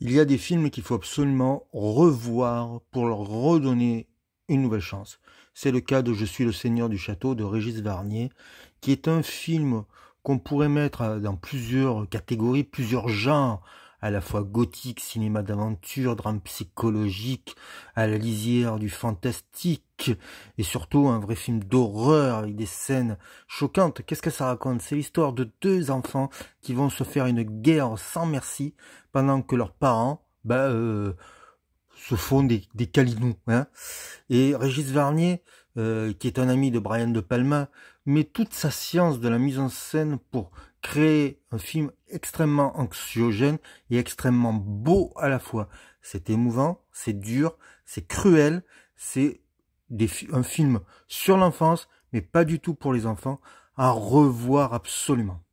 il y a des films qu'il faut absolument revoir pour leur redonner une nouvelle chance. C'est le cas de Je suis le seigneur du château de Régis Varnier, qui est un film qu'on pourrait mettre dans plusieurs catégories, plusieurs genres à la fois gothique, cinéma d'aventure, drame psychologique, à la lisière du fantastique, et surtout un vrai film d'horreur avec des scènes choquantes. Qu'est-ce que ça raconte C'est l'histoire de deux enfants qui vont se faire une guerre sans merci pendant que leurs parents, bah, euh, se font des, des hein. Et Régis Varnier, euh, qui est un ami de Brian De Palma, met toute sa science de la mise en scène pour créer un film extrêmement anxiogène et extrêmement beau à la fois. C'est émouvant, c'est dur, c'est cruel, c'est un film sur l'enfance, mais pas du tout pour les enfants, à revoir absolument.